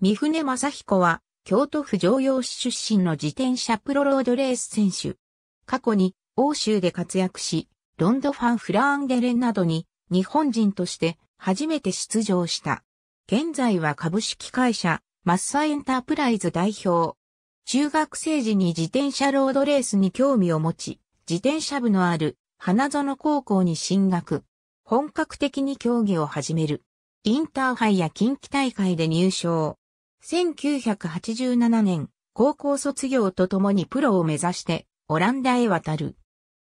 三船正彦は、京都府常用市出身の自転車プロロードレース選手。過去に、欧州で活躍し、ロンドファン・フラーンゲレンなどに、日本人として初めて出場した。現在は株式会社、マッサエンタープライズ代表。中学生時に自転車ロードレースに興味を持ち、自転車部のある花園高校に進学。本格的に競技を始める。インターハイや近畿大会で入賞。1987年、高校卒業とともにプロを目指してオランダへ渡る。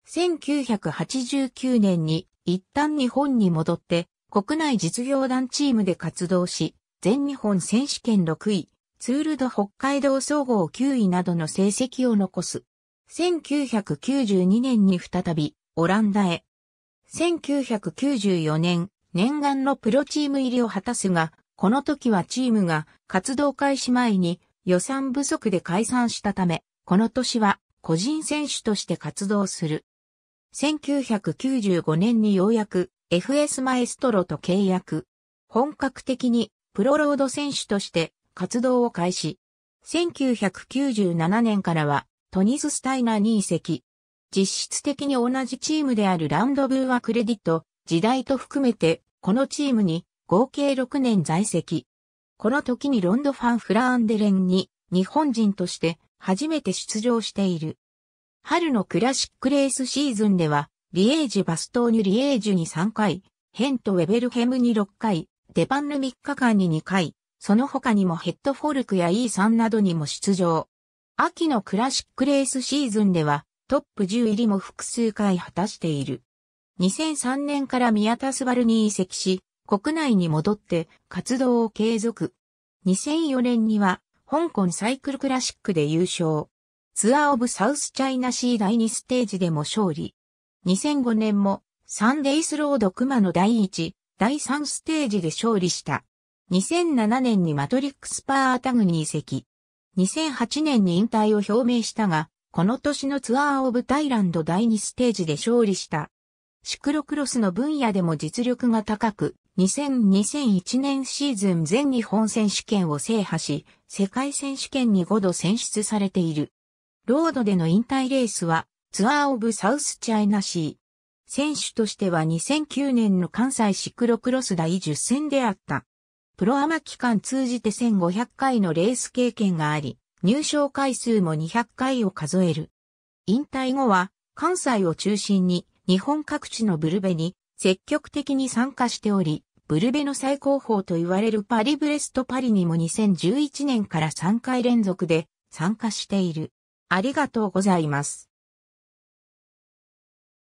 1989年に一旦日本に戻って国内実業団チームで活動し、全日本選手権6位、ツールド北海道総合9位などの成績を残す。1992年に再びオランダへ。1994年、念願のプロチーム入りを果たすが、この時はチームが活動開始前に予算不足で解散したため、この年は個人選手として活動する。1995年にようやく FS マエストロと契約。本格的にプロロード選手として活動を開始。1997年からはトニス・スタイナーに移籍。実質的に同じチームであるラウンドブーはクレディット、時代と含めてこのチームに合計6年在籍。この時にロンドファン・フラーンデレンに日本人として初めて出場している。春のクラシックレースシーズンでは、リエージュ・バストーニュ・リエージュに3回、ヘント・ウェベルヘムに6回、デパンヌ3日間に2回、その他にもヘッドフォルクや E3 などにも出場。秋のクラシックレースシーズンでは、トップ10入りも複数回果たしている。2003年から宮田スバルに移籍し、国内に戻って活動を継続。2004年には、香港サイクルクラシックで優勝。ツアーオブサウスチャイナシー第2ステージでも勝利。2005年もサンデイスロード熊の第1、第3ステージで勝利した。2007年にマトリックスパータグに移籍。2008年に引退を表明したが、この年のツアーオブタイランド第2ステージで勝利した。シクロクロスの分野でも実力が高く、2000-2001年シーズン全日本選手権を制覇し、世界選手権に5度選出されている。ロードでの引退レースは、ツアーオブサウスチャイナシー。選手としては2009年の関西シクロクロス第10戦であった。プロアマ期間通じて1500回のレース経験があり、入賞回数も200回を数える。引退後は、関西を中心に日本各地のブルベに積極的に参加しており、ブルベの最高峰と言われるパリブレストパリにも2011年から3回連続で参加している。ありがとうございます。